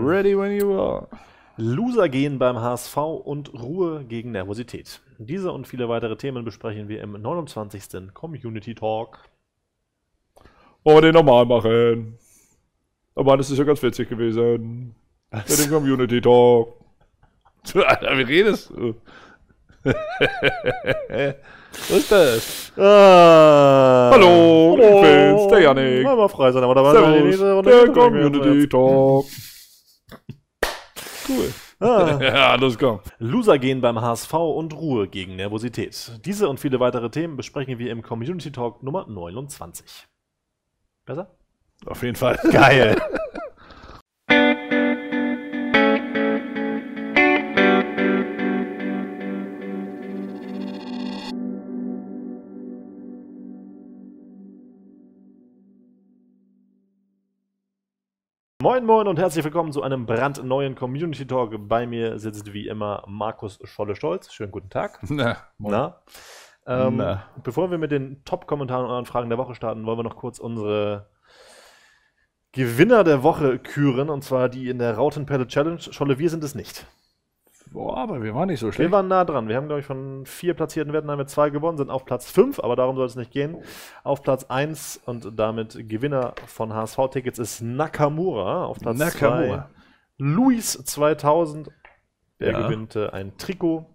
Ready when you are. Loser gehen beim HSV und Ruhe gegen Nervosität. Diese und viele weitere Themen besprechen wir im 29. Community Talk. Wollen oh, wir den normal machen? Oh Mann, das ist ja ganz witzig gewesen. Mit dem Community Talk. Alter, wie redest du? Was ist das? Ah, Hallo, Hallo, ich bin's, der Janik. Mal frei sein, aber da war der Community Talk. Cool. Ah. ja, los komm. Loser gehen beim HSV und Ruhe gegen Nervosität. Diese und viele weitere Themen besprechen wir im Community Talk Nummer 29. Besser? Auf jeden Fall. Geil. Moin Moin und herzlich willkommen zu einem brandneuen Community Talk. Bei mir sitzt wie immer Markus Scholle-Stolz. Schönen guten Tag. Na, moin. Na? Ähm, Na. Bevor wir mit den Top-Kommentaren und Fragen der Woche starten, wollen wir noch kurz unsere Gewinner der Woche küren. Und zwar die in der Rautenpelle Challenge. Scholle, wir sind es nicht. Boah, aber wir waren nicht so schlecht. Wir waren nah dran. Wir haben, glaube ich, von vier platzierten Wetten haben wir zwei gewonnen, sind auf Platz fünf, aber darum soll es nicht gehen. Auf Platz eins und damit Gewinner von HSV-Tickets ist Nakamura. Auf Platz Nakamura. zwei Luis 2000. Der ja. gewinnt äh, ein Trikot.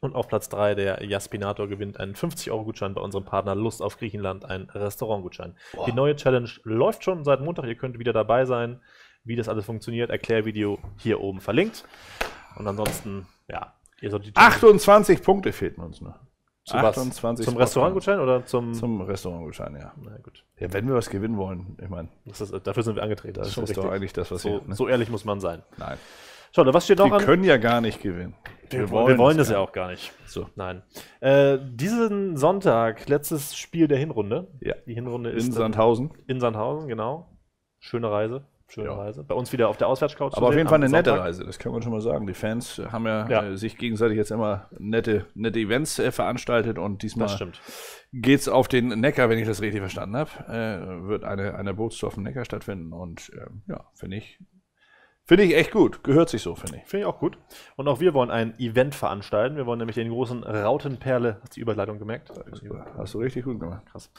Und auf Platz drei der Jaspinator gewinnt einen 50-Euro-Gutschein bei unserem Partner Lust auf Griechenland, ein Restaurant-Gutschein. Die neue Challenge läuft schon seit Montag. Ihr könnt wieder dabei sein. Wie das alles funktioniert, Erklärvideo hier oben verlinkt. Und ansonsten, ja. 28 Punkte fehlten uns noch. Zu 28 zum Restaurantgutschein oder zum. Zum Restaurantgutschein, ja. Na gut. Ja, wenn wir was gewinnen wollen, ich meine. Dafür sind wir angetreten. Das, das ist richtig. doch eigentlich das, was so, wir. Ne? So ehrlich muss man sein. Nein. Schau, was steht noch an? Wir können ja gar nicht gewinnen. Wir, wir wollen, wir wollen das ja auch gar nicht. So. Nein. Äh, diesen Sonntag, letztes Spiel der Hinrunde. Ja. Die Hinrunde ist. In Sandhausen. In Sandhausen, genau. Schöne Reise schönerweise. Ja. Bei uns wieder auf der Auswärtscouch. Aber auf jeden Fall eine Sonntag. nette Reise, das kann man schon mal sagen. Die Fans haben ja, ja. Äh, sich gegenseitig jetzt immer nette, nette Events äh, veranstaltet und diesmal geht es auf den Neckar, wenn ich das richtig verstanden habe. Äh, wird eine, eine Bootstour auf Neckar stattfinden und ähm, ja, finde ich Finde ich echt gut. Gehört sich so, finde ich. Finde ich auch gut. Und auch wir wollen ein Event veranstalten. Wir wollen nämlich den großen Rautenperle, hast du die Überleitung gemerkt? Hast du richtig gut gemacht. Krass.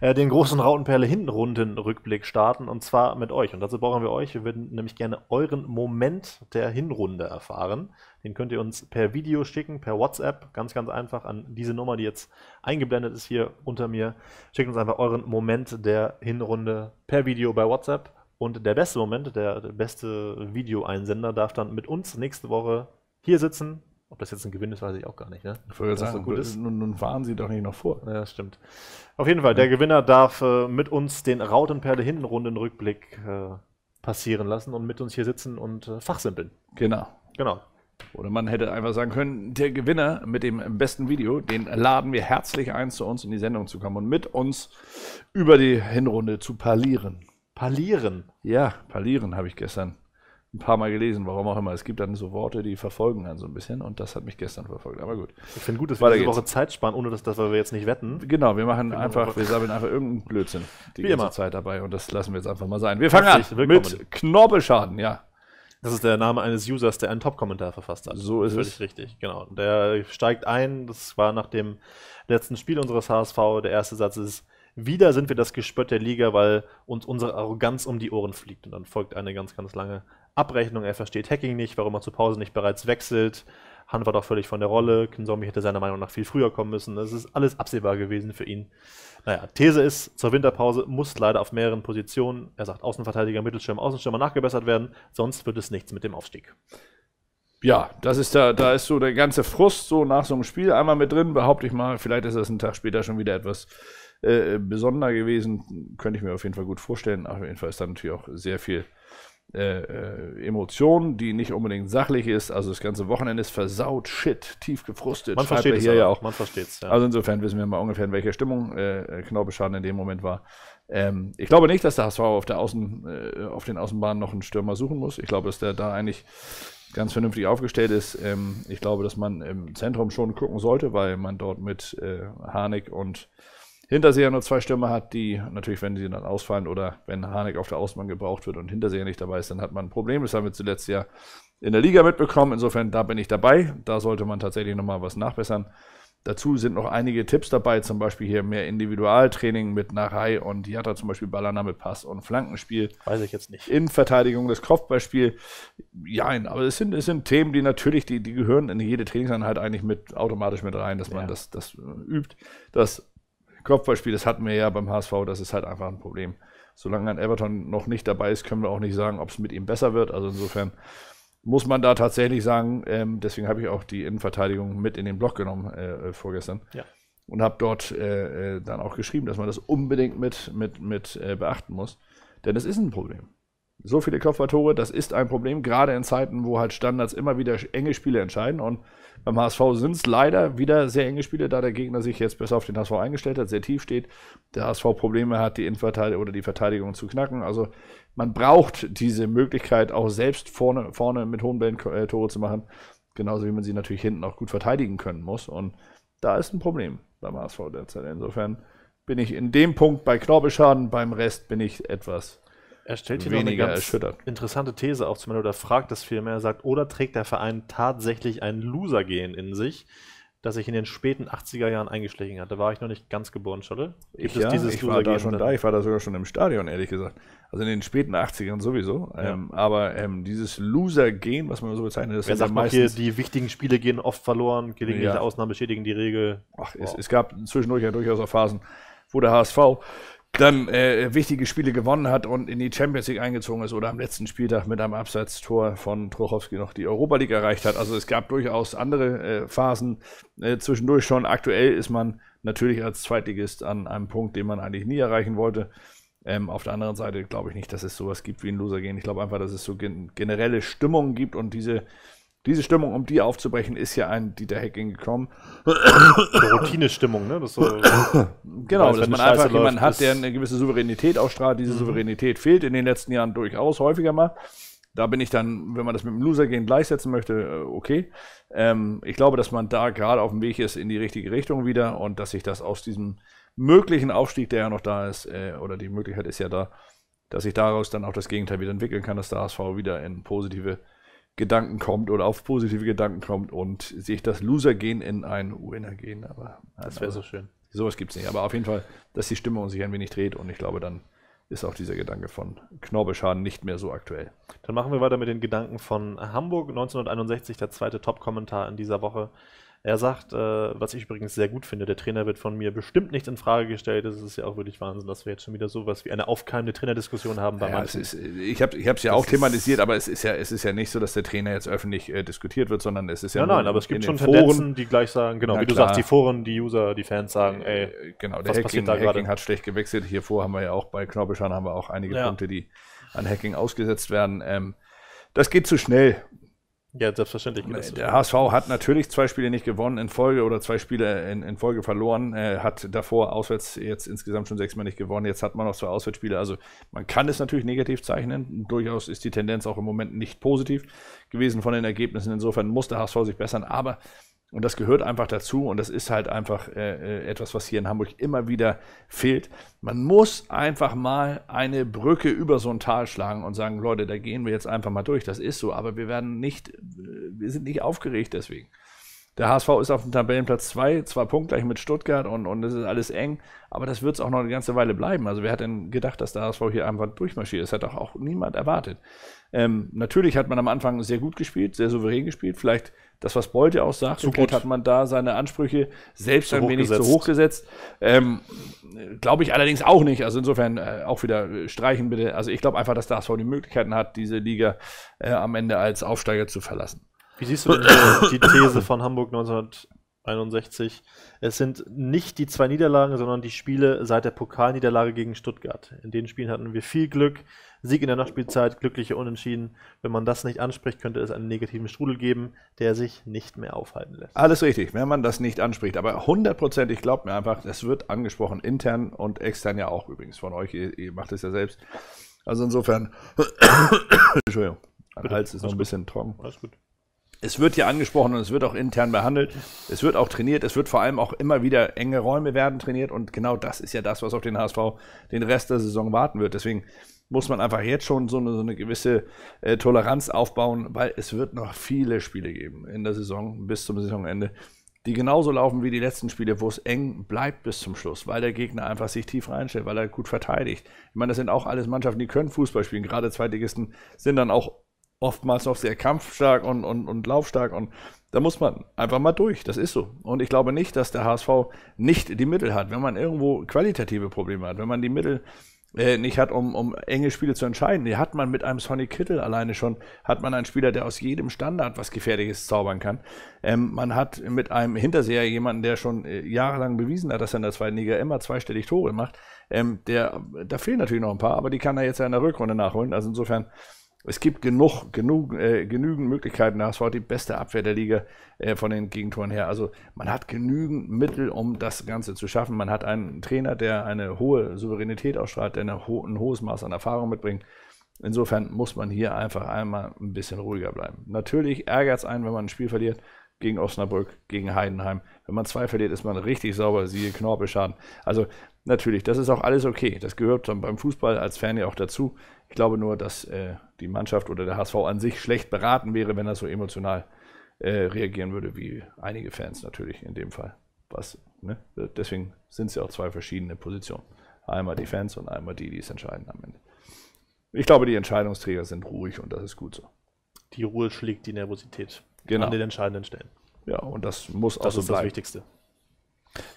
Äh, den großen Rautenperle hintenrunden Rückblick starten und zwar mit euch. Und dazu brauchen wir euch. Wir würden nämlich gerne euren Moment der Hinrunde erfahren. Den könnt ihr uns per Video schicken, per WhatsApp, ganz, ganz einfach an diese Nummer, die jetzt eingeblendet ist hier unter mir. Schickt uns einfach euren Moment der Hinrunde per Video bei WhatsApp und der beste Moment, der, der beste Videoeinsender darf dann mit uns nächste Woche hier sitzen. Ob das jetzt ein Gewinn ist, weiß ich auch gar nicht. Ne? Ich wollte sagen, so gut ist. Nun, nun fahren sie doch nicht noch vor. Ja, stimmt. Auf jeden Fall, der Gewinner darf äh, mit uns den Rautenperle hintenrunden Rückblick äh, passieren lassen und mit uns hier sitzen und äh, fachsimpeln. Genau. Genau. Oder man hätte einfach sagen können, der Gewinner mit dem besten Video, den laden wir herzlich ein, zu uns in die Sendung zu kommen und mit uns über die Hinrunde zu parlieren. Parlieren. Ja, parlieren habe ich gestern ein paar Mal gelesen, warum auch immer. Es gibt dann so Worte, die verfolgen dann so ein bisschen und das hat mich gestern verfolgt. Aber gut. Ich finde gut, dass Weiter wir diese geht's. Woche Zeit sparen, ohne dass, dass wir jetzt nicht wetten. Genau, wir machen einfach, wir sammeln einfach irgendeinen Blödsinn die Wie ganze immer. Zeit dabei und das lassen wir jetzt einfach mal sein. Wir fangen Herzlich an willkommen. mit Knorpelschaden, ja. Das ist der Name eines Users, der einen Top-Kommentar verfasst hat. So ist Völlig es. richtig, genau. Der steigt ein, das war nach dem letzten Spiel unseres HSV. Der erste Satz ist, wieder sind wir das Gespött der Liga, weil uns unsere Arroganz um die Ohren fliegt. Und dann folgt eine ganz, ganz lange Abrechnung. Er versteht Hacking nicht, warum er zur Pause nicht bereits wechselt. Han war doch völlig von der Rolle. Kinsomi hätte seiner Meinung nach viel früher kommen müssen. Das ist alles absehbar gewesen für ihn. Naja, These ist, zur Winterpause muss leider auf mehreren Positionen, er sagt Außenverteidiger, Mittelschirm, Außenstürmer nachgebessert werden, sonst wird es nichts mit dem Aufstieg. Ja, das ist da, da ist so der ganze Frust so nach so einem Spiel einmal mit drin, behaupte ich mal. Vielleicht ist das einen Tag später schon wieder etwas äh, äh, besonder gewesen. Könnte ich mir auf jeden Fall gut vorstellen. Auf jeden Fall ist da natürlich auch sehr viel äh, äh Emotion, die nicht unbedingt sachlich ist. Also das ganze Wochenende ist versaut, shit, tief gefrustet. Man versteht es hier ja auch. Man versteht's, ja. Also insofern wissen wir mal ungefähr, in welcher Stimmung äh, äh Knorpeschaden in dem Moment war. Ähm, ich glaube nicht, dass der HSV auf, der Außen, äh, auf den Außenbahnen noch einen Stürmer suchen muss. Ich glaube, dass der da eigentlich ganz vernünftig aufgestellt ist. Ähm, ich glaube, dass man im Zentrum schon gucken sollte, weil man dort mit äh, Harnik und Hinterseher nur zwei Stürmer hat, die natürlich, wenn sie dann ausfallen oder wenn Hanek auf der Außenbahn gebraucht wird und Hinterseher nicht dabei ist, dann hat man ein Problem. Das haben wir zuletzt ja in der Liga mitbekommen. Insofern, da bin ich dabei. Da sollte man tatsächlich nochmal was nachbessern. Dazu sind noch einige Tipps dabei, zum Beispiel hier mehr Individualtraining mit Narei und Jatta zum Beispiel Ballana mit Pass und Flankenspiel. Weiß ich jetzt nicht. Innenverteidigung, das Kopfballspiel. Ja, aber es sind, es sind Themen, die natürlich, die, die gehören in jede Trainingseinheit eigentlich mit automatisch mit rein, dass man das, das übt. Das Kopfballspiel, das hatten wir ja beim HSV, das ist halt einfach ein Problem. Solange ein Everton noch nicht dabei ist, können wir auch nicht sagen, ob es mit ihm besser wird. Also insofern muss man da tatsächlich sagen, ähm, deswegen habe ich auch die Innenverteidigung mit in den Block genommen äh, äh vorgestern. Ja. Und habe dort äh, äh, dann auch geschrieben, dass man das unbedingt mit, mit, mit äh, beachten muss. Denn es ist ein Problem. So viele Kopfballtore, das ist ein Problem, gerade in Zeiten, wo halt Standards immer wieder enge Spiele entscheiden. Und beim HSV sind es leider wieder sehr enge Spiele, da der Gegner sich jetzt besser auf den HSV eingestellt hat, sehr tief steht, der HSV Probleme hat, die Innenverteidigung oder die Verteidigung zu knacken. Also man braucht diese Möglichkeit, auch selbst vorne, vorne mit hohen Bällen äh, Tore zu machen, genauso wie man sie natürlich hinten auch gut verteidigen können muss. Und da ist ein Problem beim HSV derzeit. Insofern bin ich in dem Punkt bei Knorpelschaden, beim Rest bin ich etwas er stellt hier noch eine ganz interessante These auf, zumindest oder fragt das vielmehr, er sagt, oder trägt der Verein tatsächlich ein Loser-Gen in sich, das sich in den späten 80er Jahren eingeschlichen hat. Da war ich noch nicht ganz geboren, Scholle. Gibt ich, es ja, dieses ich war da schon da, ich war da sogar schon im Stadion, ehrlich gesagt. Also in den späten 80ern sowieso. Ja. Ähm, aber ähm, dieses Loser-Gen, was man so bezeichnet, das Wer sagt ja hier, die wichtigen Spiele gehen oft verloren, gelegentliche ja. Ausnahmen beschädigen die Regel. Ach, wow. es, es gab zwischendurch ja durchaus auch Phasen, wo der HSV dann äh, wichtige Spiele gewonnen hat und in die Champions League eingezogen ist oder am letzten Spieltag mit einem Abseitstor von Trochowski noch die Europa League erreicht hat. Also es gab durchaus andere äh, Phasen äh, zwischendurch schon. Aktuell ist man natürlich als Zweitligist an einem Punkt, den man eigentlich nie erreichen wollte. Ähm, auf der anderen Seite glaube ich nicht, dass es sowas gibt wie ein Loser gehen. Ich glaube einfach, dass es so gen generelle Stimmungen gibt und diese diese Stimmung, um die aufzubrechen, ist ja ein Dieter Hecking gekommen. Eine Routine-Stimmung, ne? Das so, genau, weiß, dass man einfach läuft, jemanden hat, der eine gewisse Souveränität ausstrahlt. Diese mhm. Souveränität fehlt in den letzten Jahren durchaus häufiger mal. Da bin ich dann, wenn man das mit dem Loser gehen gleichsetzen möchte, äh, okay. Ähm, ich glaube, dass man da gerade auf dem Weg ist in die richtige Richtung wieder und dass sich das aus diesem möglichen Aufstieg, der ja noch da ist, äh, oder die Möglichkeit ist ja da, dass sich daraus dann auch das Gegenteil wieder entwickeln kann, dass der HSV wieder in positive Gedanken kommt oder auf positive Gedanken kommt und sich das Loser-Gen in ein Winner-Gen. Aber das wäre so schön. Sowas gibt es nicht. Aber auf jeden Fall, dass die Stimmung sich ein wenig dreht und ich glaube, dann ist auch dieser Gedanke von Knorpelschaden nicht mehr so aktuell. Dann machen wir weiter mit den Gedanken von Hamburg 1961, der zweite Top-Kommentar in dieser Woche. Er sagt, äh, was ich übrigens sehr gut finde, der Trainer wird von mir bestimmt nicht in Frage gestellt. Es ist ja auch wirklich Wahnsinn, dass wir jetzt schon wieder so sowas wie eine aufkeimende Trainerdiskussion haben bei ja, manchen. Ist, äh, ich habe es ja das auch thematisiert, aber es ist ja, es ist ja nicht so, dass der Trainer jetzt öffentlich äh, diskutiert wird, sondern es ist ja. Nein, nein, aber es gibt schon Tendenzen, Foren, die gleich sagen, genau, wie klar. du sagst, die Foren, die User, die Fans sagen, äh, ey, äh, genau, der was Hacking, passiert da Hacking hat schlecht gewechselt. Hier vor haben wir ja auch bei Knorpelschan haben wir auch einige ja. Punkte, die an Hacking ausgesetzt werden. Ähm, das geht zu schnell. Ja, selbstverständlich. Äh, der HSV hat natürlich zwei Spiele nicht gewonnen in Folge oder zwei Spiele in, in Folge verloren, äh, hat davor auswärts jetzt insgesamt schon sechsmal nicht gewonnen. Jetzt hat man noch zwei Auswärtsspiele. Also man kann es natürlich negativ zeichnen. Durchaus ist die Tendenz auch im Moment nicht positiv gewesen von den Ergebnissen. Insofern muss der HSV sich bessern. Aber und das gehört einfach dazu und das ist halt einfach äh, äh, etwas, was hier in Hamburg immer wieder fehlt. Man muss einfach mal eine Brücke über so ein Tal schlagen und sagen, Leute, da gehen wir jetzt einfach mal durch. Das ist so, aber wir werden nicht, äh, wir sind nicht aufgeregt deswegen. Der HSV ist auf dem Tabellenplatz 2, Punkte gleich mit Stuttgart und, und es ist alles eng, aber das wird es auch noch eine ganze Weile bleiben. Also wer hat denn gedacht, dass der HSV hier einfach durchmarschiert? Das hat doch auch niemand erwartet. Ähm, natürlich hat man am Anfang sehr gut gespielt, sehr souverän gespielt, vielleicht das, was Bolt ja auch sagt, so gut. hat man da seine Ansprüche selbst ein wenig zu hoch gesetzt. Ähm, glaube ich allerdings auch nicht. Also insofern äh, auch wieder äh, streichen bitte. Also ich glaube einfach, dass der HSV die Möglichkeiten hat, diese Liga äh, am Ende als Aufsteiger zu verlassen. Wie siehst du denn die These von Hamburg 1900? 61. Es sind nicht die zwei Niederlagen, sondern die Spiele seit der Pokalniederlage gegen Stuttgart. In den Spielen hatten wir viel Glück, Sieg in der Nachspielzeit, glückliche Unentschieden. Wenn man das nicht anspricht, könnte es einen negativen Strudel geben, der sich nicht mehr aufhalten lässt. Alles richtig, wenn man das nicht anspricht. Aber 100%, ich glaube mir einfach, es wird angesprochen, intern und extern ja auch übrigens von euch. Ihr, ihr macht es ja selbst. Also insofern, Entschuldigung, mein Hals ist noch ein bisschen trocken. Alles gut es wird hier angesprochen und es wird auch intern behandelt. Es wird auch trainiert. Es wird vor allem auch immer wieder enge Räume werden trainiert. Und genau das ist ja das, was auf den HSV den Rest der Saison warten wird. Deswegen muss man einfach jetzt schon so eine, so eine gewisse äh, Toleranz aufbauen, weil es wird noch viele Spiele geben in der Saison bis zum Saisonende, die genauso laufen wie die letzten Spiele, wo es eng bleibt bis zum Schluss, weil der Gegner einfach sich tief reinstellt, weil er gut verteidigt. Ich meine, das sind auch alles Mannschaften, die können Fußball spielen. Gerade Zweitligisten sind dann auch oftmals noch sehr kampfstark und, und, und laufstark und da muss man einfach mal durch. Das ist so. Und ich glaube nicht, dass der HSV nicht die Mittel hat. Wenn man irgendwo qualitative Probleme hat, wenn man die Mittel äh, nicht hat, um, um enge Spiele zu entscheiden, die hat man mit einem Sonny Kittel alleine schon, hat man einen Spieler, der aus jedem Standard was Gefährliches zaubern kann. Ähm, man hat mit einem Hinterseher jemanden, der schon äh, jahrelang bewiesen hat, dass er in der zweiten Liga immer zweistellig Tore macht. Ähm, der, da fehlen natürlich noch ein paar, aber die kann er jetzt ja in der Rückrunde nachholen. Also insofern es gibt genug, genug, äh, genügend Möglichkeiten. Der HSV hat die beste Abwehr der Liga äh, von den Gegentoren her. Also man hat genügend Mittel, um das Ganze zu schaffen. Man hat einen Trainer, der eine hohe Souveränität ausstrahlt, der ho ein hohes Maß an Erfahrung mitbringt. Insofern muss man hier einfach einmal ein bisschen ruhiger bleiben. Natürlich ärgert es einen, wenn man ein Spiel verliert gegen Osnabrück, gegen Heidenheim. Wenn man zwei verliert, ist man richtig sauber, siehe Knorpelschaden. Also Natürlich, das ist auch alles okay. Das gehört beim Fußball als Fan ja auch dazu. Ich glaube nur, dass äh, die Mannschaft oder der HSV an sich schlecht beraten wäre, wenn er so emotional äh, reagieren würde, wie einige Fans natürlich in dem Fall. Was, ne? Deswegen sind es ja auch zwei verschiedene Positionen. Einmal die Fans und einmal die, die es entscheiden am Ende. Ich glaube, die Entscheidungsträger sind ruhig und das ist gut so. Die Ruhe schlägt die Nervosität genau. an den entscheidenden Stellen. Ja, und das muss das auch so bleiben. Das ist das Wichtigste.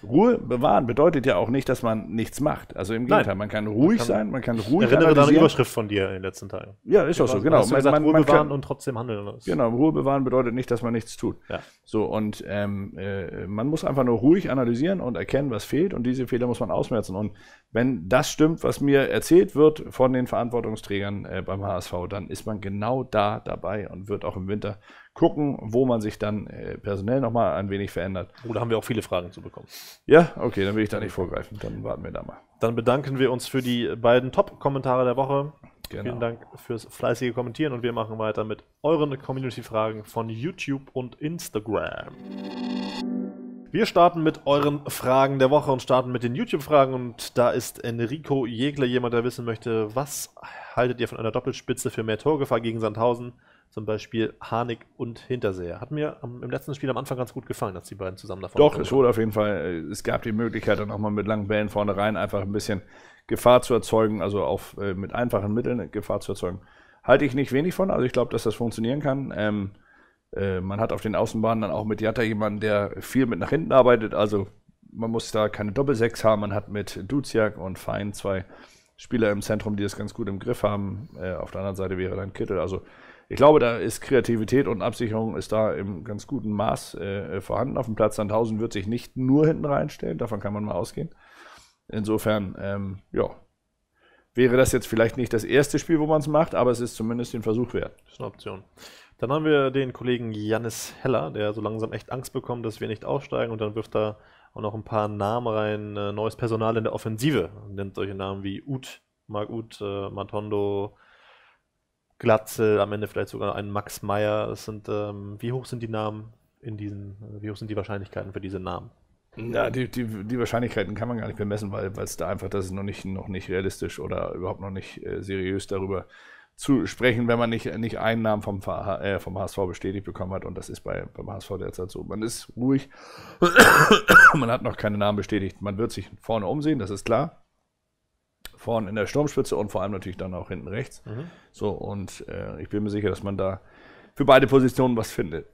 Ruhe bewahren bedeutet ja auch nicht, dass man nichts macht. Also im Gegenteil, Nein. man kann ruhig man kann, sein, man kann ruhig Ich erinnere an die Überschrift von dir in den letzten Tagen. Ja, ist auch so, genau. Man, gesagt, man, Ruhe man bewahren kann, und trotzdem handeln. Ist. Genau, Ruhe bewahren bedeutet nicht, dass man nichts tut. Ja. So, und ähm, äh, man muss einfach nur ruhig analysieren und erkennen, was fehlt und diese Fehler muss man ausmerzen. Und wenn das stimmt, was mir erzählt wird von den Verantwortungsträgern äh, beim HSV, dann ist man genau da dabei und wird auch im Winter gucken, wo man sich dann äh, personell nochmal ein wenig verändert. Oder oh, haben wir auch viele Fragen zu bekommen. Ja, okay, dann will ich da nicht vorgreifen. Dann warten wir da mal. Dann bedanken wir uns für die beiden Top-Kommentare der Woche. Genau. Vielen Dank fürs fleißige Kommentieren und wir machen weiter mit euren Community-Fragen von YouTube und Instagram. Wir starten mit euren Fragen der Woche und starten mit den YouTube-Fragen. Und da ist Enrico Jägler jemand, der wissen möchte, was haltet ihr von einer Doppelspitze für mehr Torgefahr gegen Sandhausen? Zum Beispiel Harnik und Hinterseher. Hat mir am, im letzten Spiel am Anfang ganz gut gefallen, dass die beiden zusammen davon Doch, es wurde auf jeden Fall. Äh, es gab die Möglichkeit, dann auch mal mit langen Bällen vorne rein einfach ein bisschen Gefahr zu erzeugen, also auf, äh, mit einfachen Mitteln Gefahr zu erzeugen. Halte ich nicht wenig von, also ich glaube, dass das funktionieren kann. Ähm, äh, man hat auf den Außenbahnen dann auch mit Jatta jemanden, der viel mit nach hinten arbeitet, also man muss da keine Doppelsechs haben. Man hat mit Duziak und Fein zwei Spieler im Zentrum, die das ganz gut im Griff haben. Äh, auf der anderen Seite wäre dann Kittel. Also ich glaube, da ist Kreativität und Absicherung ist da im ganz guten Maß äh, vorhanden. Auf dem Platz Sandhausen wird sich nicht nur hinten reinstellen, davon kann man mal ausgehen. Insofern, ähm, ja, wäre das jetzt vielleicht nicht das erste Spiel, wo man es macht, aber es ist zumindest den Versuch wert. Das ist eine Option. Dann haben wir den Kollegen Jannis Heller, der so langsam echt Angst bekommt, dass wir nicht aufsteigen und dann wirft er auch noch ein paar Namen rein, äh, neues Personal in der Offensive. Er nennt solche Namen wie Ut, Marc Ut, äh, Matondo, Glatzel, am Ende vielleicht sogar ein Max Meyer. Es sind, ähm, wie hoch sind die Namen in diesen, äh, wie hoch sind die Wahrscheinlichkeiten für diese Namen? Na, die, die, die Wahrscheinlichkeiten kann man gar nicht bemessen, weil es da einfach, das ist noch nicht, noch nicht realistisch oder überhaupt noch nicht äh, seriös darüber zu sprechen, wenn man nicht, nicht einen Namen vom, äh, vom HSV bestätigt bekommen hat. Und das ist bei, beim HSV derzeit so. Man ist ruhig, man hat noch keine Namen bestätigt. Man wird sich vorne umsehen, das ist klar vorne in der Sturmspitze und vor allem natürlich dann auch hinten rechts. Mhm. So, und äh, ich bin mir sicher, dass man da für beide Positionen was findet.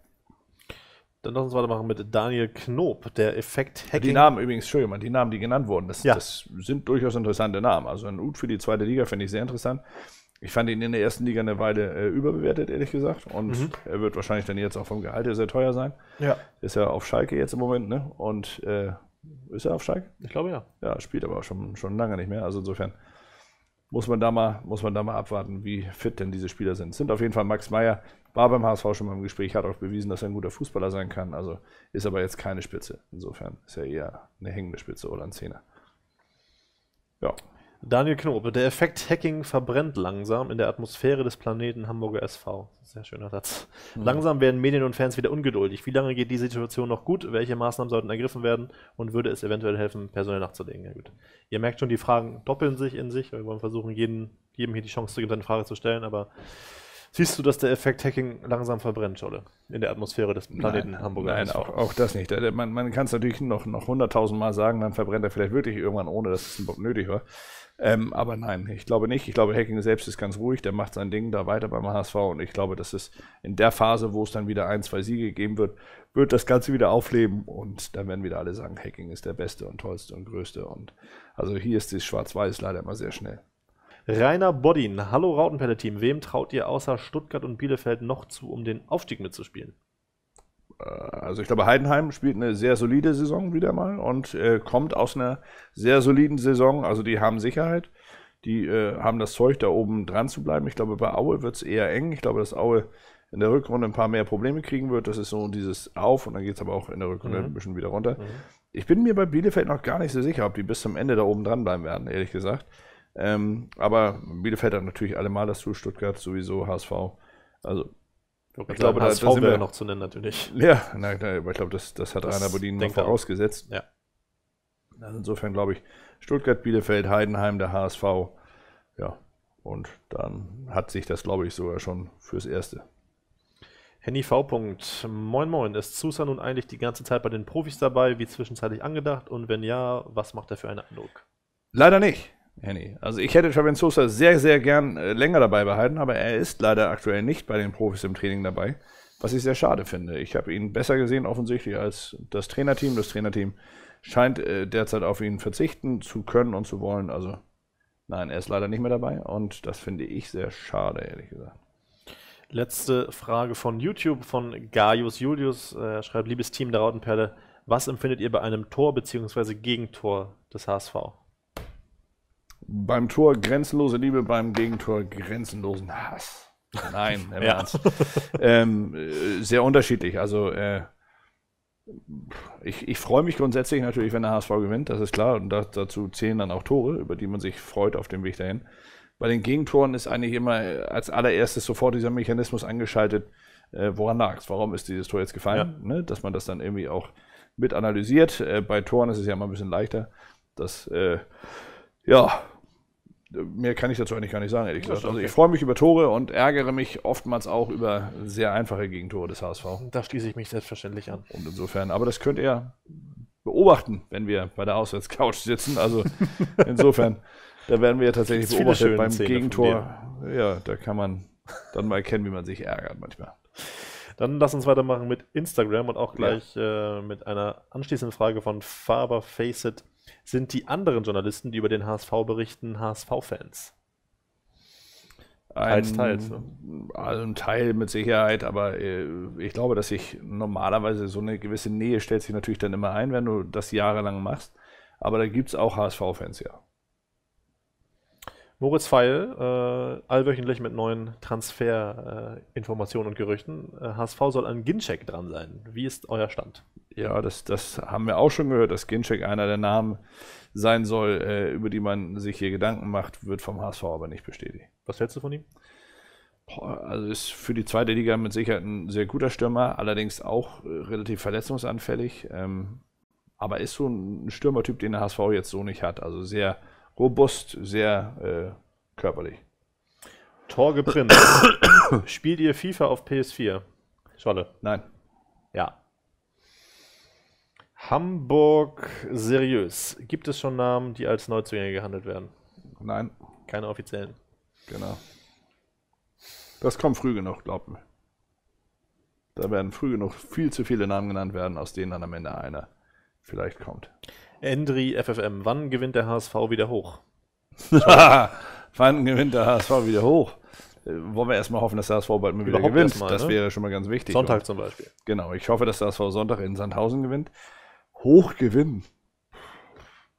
Dann lass uns weitermachen mit Daniel Knob, der Effekt Hacking. Die Namen übrigens, Entschuldigung, die Namen, die genannt wurden, das, ja. das sind durchaus interessante Namen. Also ein Ut für die zweite Liga finde ich sehr interessant. Ich fand ihn in der ersten Liga eine Weile äh, überbewertet, ehrlich gesagt. Und mhm. er wird wahrscheinlich dann jetzt auch vom Gehalt her sehr teuer sein. Ja. Ist ja auf Schalke jetzt im Moment, ne? Und äh, ist er auf Schalke? Ich glaube ja. Ja, spielt aber schon, schon lange nicht mehr. Also insofern muss man, da mal, muss man da mal abwarten, wie fit denn diese Spieler sind. Es sind auf jeden Fall Max Meyer, war beim HSV schon mal im Gespräch, hat auch bewiesen, dass er ein guter Fußballer sein kann. Also ist aber jetzt keine Spitze. Insofern ist er eher eine hängende Spitze oder ein Zehner. Ja. Daniel Knope, der Effekt Hacking verbrennt langsam in der Atmosphäre des Planeten Hamburger SV. Sehr schöner Satz. Mhm. Langsam werden Medien und Fans wieder ungeduldig. Wie lange geht die Situation noch gut? Welche Maßnahmen sollten ergriffen werden? Und würde es eventuell helfen, personell nachzulegen? Ja, gut. Ihr merkt schon, die Fragen doppeln sich in sich. Wir wollen versuchen, jeden, jedem hier die Chance zu geben, seine Frage zu stellen. Aber siehst du, dass der Effekt Hacking langsam verbrennt, Scholle? In der Atmosphäre des Planeten nein, Hamburger Nein, SV. Auch, auch das nicht. Man, man kann es natürlich noch, noch 100.000 Mal sagen, dann verbrennt er vielleicht wirklich irgendwann, ohne dass es nötig war. Ähm, aber nein, ich glaube nicht. Ich glaube, Hacking selbst ist ganz ruhig, der macht sein Ding da weiter beim HSV und ich glaube, dass es in der Phase, wo es dann wieder ein, zwei Siege geben wird, wird das Ganze wieder aufleben und dann werden wieder alle sagen, Hacking ist der Beste und Tollste und Größte und also hier ist das Schwarz-Weiß leider immer sehr schnell. Rainer Bodin, hallo Rautenpelle-Team, wem traut ihr außer Stuttgart und Bielefeld noch zu, um den Aufstieg mitzuspielen? Äh, also ich glaube, Heidenheim spielt eine sehr solide Saison wieder mal und äh, kommt aus einer sehr soliden Saison. Also die haben Sicherheit, die äh, haben das Zeug, da oben dran zu bleiben. Ich glaube, bei Aue wird es eher eng. Ich glaube, dass Aue in der Rückrunde ein paar mehr Probleme kriegen wird. Das ist so dieses Auf und dann geht es aber auch in der Rückrunde mhm. ein bisschen wieder runter. Mhm. Ich bin mir bei Bielefeld noch gar nicht so sicher, ob die bis zum Ende da oben dran bleiben werden, ehrlich gesagt. Ähm, aber Bielefeld hat natürlich allemal das zu, Stuttgart sowieso, HSV. Also ich, ich glaube, da, da sind wir noch zu nennen natürlich. Ja, na, na, aber ich glaube, das, das hat Rainer Bodin noch vorausgesetzt. Ja. Also insofern glaube ich, Stuttgart, Bielefeld, Heidenheim, der HSV. Ja, und dann hat sich das, glaube ich, sogar schon fürs Erste. Henny V. Moin Moin, ist Susa nun eigentlich die ganze Zeit bei den Profis dabei, wie zwischenzeitlich angedacht? Und wenn ja, was macht er für einen Eindruck? Leider nicht. Ja, Also ich hätte Fabian Sosa sehr, sehr gern äh, länger dabei behalten, aber er ist leider aktuell nicht bei den Profis im Training dabei, was ich sehr schade finde. Ich habe ihn besser gesehen offensichtlich als das Trainerteam. Das Trainerteam scheint äh, derzeit auf ihn verzichten zu können und zu wollen. Also nein, er ist leider nicht mehr dabei und das finde ich sehr schade, ehrlich gesagt. Letzte Frage von YouTube von Gaius Julius. Äh, er schreibt, liebes Team der Rautenperle, was empfindet ihr bei einem Tor bzw. Gegentor des HSV? Beim Tor grenzenlose Liebe, beim Gegentor grenzenlosen Hass. Nein, im ja. Ernst. Ähm, äh, sehr unterschiedlich. Also äh, ich, ich freue mich grundsätzlich natürlich, wenn der HSV gewinnt, das ist klar. Und das, dazu zählen dann auch Tore, über die man sich freut auf dem Weg dahin. Bei den Gegentoren ist eigentlich immer äh, als allererstes sofort dieser Mechanismus angeschaltet, äh, woran lag es, warum ist dieses Tor jetzt gefallen, ja. ne? dass man das dann irgendwie auch mit analysiert. Äh, bei Toren ist es ja immer ein bisschen leichter. Das äh, ja, mehr kann ich dazu eigentlich gar nicht sagen, ehrlich gesagt. Also ich freue mich über Tore und ärgere mich oftmals auch über sehr einfache Gegentore des HSV. Da schließe ich mich selbstverständlich an. Und insofern, aber das könnt ihr beobachten, wenn wir bei der Auswärtscouch sitzen. Also insofern, da werden wir ja tatsächlich beobachtet beim Szene Gegentor. Ja, da kann man dann mal erkennen, wie man sich ärgert manchmal. Dann lass uns weitermachen mit Instagram und auch gleich ja. äh, mit einer anschließenden Frage von Faber Facet sind die anderen Journalisten, die über den HSV berichten, HSV-Fans? Teils, teils. Ne? Ein Teil mit Sicherheit, aber äh, ich glaube, dass sich normalerweise so eine gewisse Nähe stellt sich natürlich dann immer ein, wenn du das jahrelang machst. Aber da gibt es auch HSV-Fans, ja. Moritz Feil, äh, allwöchentlich mit neuen Transferinformationen äh, und Gerüchten. HSV äh, soll an Ginczek dran sein. Wie ist euer Stand? Ja, das, das haben wir auch schon gehört, dass Ginczek einer der Namen sein soll, äh, über die man sich hier Gedanken macht, wird vom HSV aber nicht bestätigt. Was hältst du von ihm? Also ist für die zweite Liga mit Sicherheit ein sehr guter Stürmer, allerdings auch äh, relativ verletzungsanfällig. Ähm, aber ist so ein Stürmertyp, den der HSV jetzt so nicht hat. Also sehr robust, sehr äh, körperlich. Torge Prinz. Spielt ihr FIFA auf PS4? Scholle. Nein. Ja. Hamburg seriös. Gibt es schon Namen, die als Neuzugänge gehandelt werden? Nein. Keine offiziellen. Genau. Das kommt früh genug, glaubt mir. Da werden früh genug viel zu viele Namen genannt werden, aus denen dann am Ende einer vielleicht kommt. Endri FFM, wann gewinnt der HSV wieder hoch? wann gewinnt der HSV wieder hoch? Äh, wollen wir erstmal hoffen, dass der HSV bald mal wieder gewinnt. Mal, das ne? wäre schon mal ganz wichtig. Sonntag zum Beispiel. Genau, ich hoffe, dass der HSV Sonntag in Sandhausen gewinnt hoch gewinnen.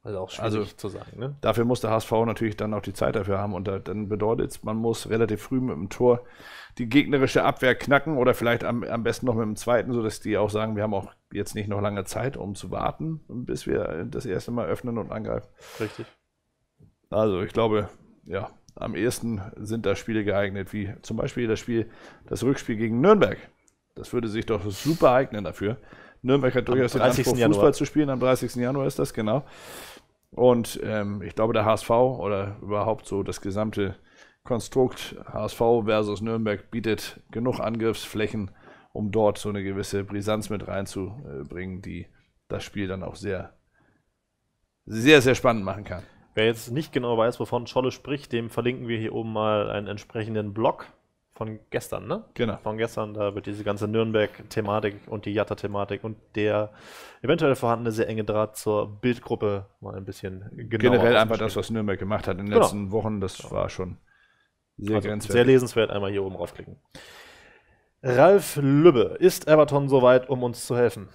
Also auch schwierig also, zu sagen. Ne? Dafür muss der HSV natürlich dann auch die Zeit dafür haben. Und da, dann bedeutet es, man muss relativ früh mit dem Tor die gegnerische Abwehr knacken oder vielleicht am, am besten noch mit dem zweiten, sodass die auch sagen, wir haben auch jetzt nicht noch lange Zeit, um zu warten, bis wir das erste Mal öffnen und angreifen. Richtig. Also ich glaube, ja, am ehesten sind da Spiele geeignet, wie zum Beispiel das Spiel, das Rückspiel gegen Nürnberg. Das würde sich doch super eignen dafür. Nürnberg hat durchaus den Anspruch, Januar. Fußball zu spielen. Am 30. Januar ist das, genau. Und ähm, ich glaube, der HSV oder überhaupt so das gesamte Konstrukt HSV versus Nürnberg bietet genug Angriffsflächen, um dort so eine gewisse Brisanz mit reinzubringen, die das Spiel dann auch sehr, sehr, sehr spannend machen kann. Wer jetzt nicht genau weiß, wovon Scholle spricht, dem verlinken wir hier oben mal einen entsprechenden Blog von gestern, ne? Genau. Von gestern, da wird diese ganze Nürnberg-Thematik und die Jatta-Thematik und der eventuell vorhandene sehr enge Draht zur Bildgruppe mal ein bisschen genauer. Generell einfach das, was Nürnberg gemacht hat in den genau. letzten Wochen, das genau. war schon sehr also grenzwertig. Sehr lesenswert, einmal hier oben raufklicken. Ralf Lübbe, ist Everton soweit, um uns zu helfen?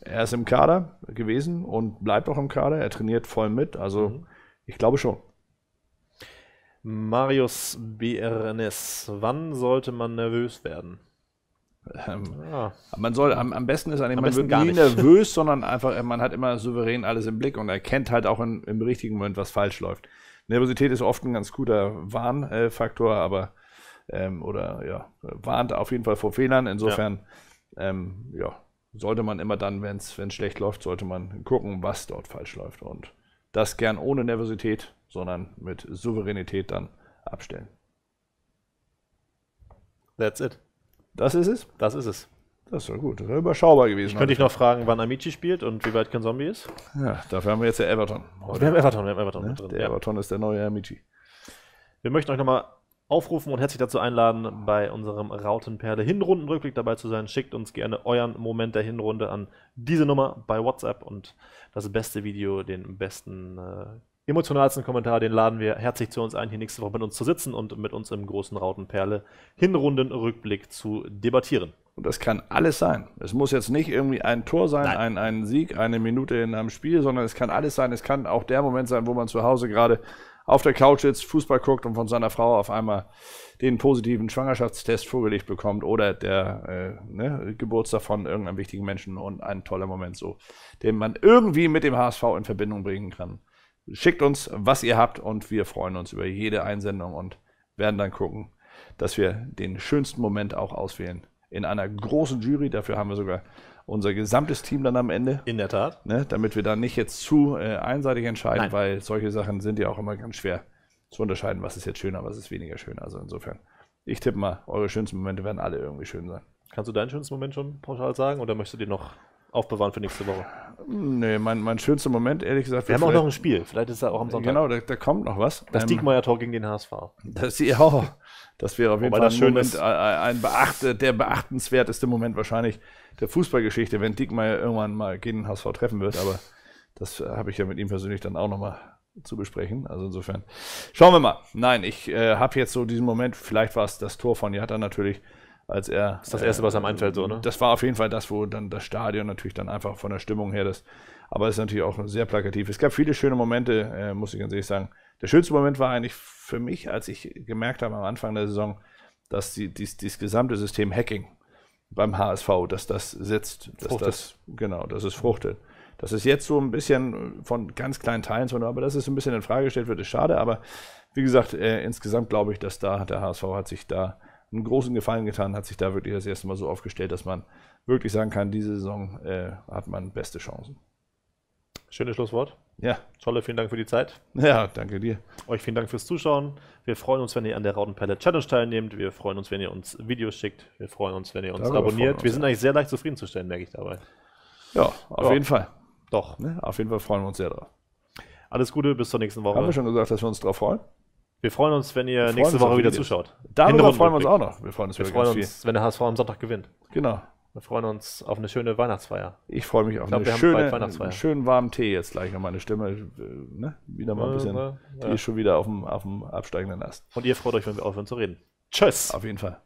Er ist im Kader gewesen und bleibt auch im Kader. Er trainiert voll mit, also mhm. ich glaube schon. Marius BRNS. Wann sollte man nervös werden? Ähm, ah. Man soll am, am, besten ist eigentlich, am man wird nie nicht. nervös, sondern einfach, äh, man hat immer souverän alles im Blick und erkennt halt auch in, im richtigen Moment, was falsch läuft. Nervosität ist oft ein ganz guter Warnfaktor, aber ähm, oder ja, warnt auf jeden Fall vor Fehlern. Insofern, ja, ähm, ja sollte man immer dann, wenn es schlecht läuft, sollte man gucken, was dort falsch läuft und das gern ohne Nervosität, sondern mit Souveränität dann abstellen. That's it. Das ist es? Das ist es. Das ist ja gut, das ist überschaubar gewesen. Ich könnte ich noch fragen, wann Amici spielt und wie weit kein Zombie ist. Ja, dafür haben wir jetzt ja Everton. Wir haben Everton, wir haben Everton ne? drin. Der ja. Everton ist der neue Amici. Wir möchten euch nochmal aufrufen und herzlich dazu einladen, bei unserem Rautenperle Hinrundenrückblick dabei zu sein. Schickt uns gerne euren Moment der Hinrunde an diese Nummer bei WhatsApp und das beste Video, den besten äh, emotionalsten Kommentar, den laden wir herzlich zu uns ein, hier nächste Woche mit uns zu sitzen und mit uns im großen Rautenperle Hinrundenrückblick zu debattieren. Und das kann alles sein. Es muss jetzt nicht irgendwie ein Tor sein, ein, ein Sieg, eine Minute in einem Spiel, sondern es kann alles sein. Es kann auch der Moment sein, wo man zu Hause gerade auf der Couch sitzt, Fußball guckt und von seiner Frau auf einmal den positiven Schwangerschaftstest vorgelegt bekommt oder der äh, ne, Geburtstag von irgendeinem wichtigen Menschen und ein toller Moment so, den man irgendwie mit dem HSV in Verbindung bringen kann. Schickt uns, was ihr habt und wir freuen uns über jede Einsendung und werden dann gucken, dass wir den schönsten Moment auch auswählen. In einer großen Jury, dafür haben wir sogar unser gesamtes Team dann am Ende. In der Tat. Ne, damit wir dann nicht jetzt zu äh, einseitig entscheiden, Nein. weil solche Sachen sind ja auch immer ganz schwer zu unterscheiden, was ist jetzt schöner, was ist weniger schön. Also insofern, ich tippe mal, eure schönsten Momente werden alle irgendwie schön sein. Kannst du deinen schönsten Moment schon pauschal sagen oder möchtest du den noch aufbewahren für nächste Woche? Nee, mein, mein schönster Moment, ehrlich gesagt. Wir haben auch noch ein Spiel. Vielleicht ist er auch am Sonntag. Genau, da, da kommt noch was. Das ähm, Diekmeyer-Tor gegen den HSV. Das, ja, das wäre auf jeden Wobei Fall ein, Moment, ein, äh, äh, ein beacht, der beachtenswerteste Moment wahrscheinlich der Fußballgeschichte, wenn Dickmeyer irgendwann mal gegen den HSV treffen wird. Aber das äh, habe ich ja mit ihm persönlich dann auch nochmal zu besprechen. Also insofern schauen wir mal. Nein, ich äh, habe jetzt so diesen Moment, vielleicht war es das Tor von Jatta natürlich, als er. Das ist das Erste, äh, was am einfällt, so, ne? Das war auf jeden Fall das, wo dann das Stadion natürlich dann einfach von der Stimmung her das. Aber es ist natürlich auch sehr plakativ. Es gab viele schöne Momente, äh, muss ich ganz ehrlich sagen. Der schönste Moment war eigentlich für mich, als ich gemerkt habe am Anfang der Saison, dass die, dies, dieses gesamte System Hacking beim HSV, dass das sitzt, dass fruchtet. das genau, dass es fruchtet. Das ist jetzt so ein bisschen von ganz kleinen Teilen, aber dass es ein bisschen in Frage gestellt wird, ist schade. Aber wie gesagt, äh, insgesamt glaube ich, dass da der HSV hat sich da einen großen Gefallen getan, hat sich da wirklich das erste Mal so aufgestellt, dass man wirklich sagen kann, diese Saison äh, hat man beste Chancen. Schönes Schlusswort. Ja, tolle, vielen Dank für die Zeit. Ja, danke dir. Euch vielen Dank fürs Zuschauen. Wir freuen uns, wenn ihr an der Rautenperle Challenge teilnehmt. Wir freuen uns, wenn ihr uns Videos schickt. Wir freuen uns, wenn ihr uns Darüber abonniert. Uns, wir sind ja. eigentlich sehr leicht zufriedenzustellen, merke ich dabei. Ja, auf ja. jeden Fall. Doch. Ne? Auf jeden Fall freuen wir uns sehr drauf. Alles Gute, bis zur nächsten Woche. Haben wir schon gesagt, dass wir uns drauf freuen? Wir freuen uns, wenn ihr nächste Woche wieder Videos. zuschaut. Darüber freuen wir uns auch noch. Wir freuen uns, wir freuen uns wenn der HSV am Sonntag gewinnt. Genau. Wir freuen uns auf eine schöne Weihnachtsfeier. Ich freue mich auf ich glaub, eine schöne, Weihnachtsfeier. einen schönen warmen Tee jetzt gleich noch meine Stimme. Äh, ne? Wieder mal ein bisschen. Ja, ja. Die ist schon wieder auf dem, auf dem absteigenden Ast. Und ihr freut euch, wenn wir aufhören zu reden. Tschüss. Auf jeden Fall.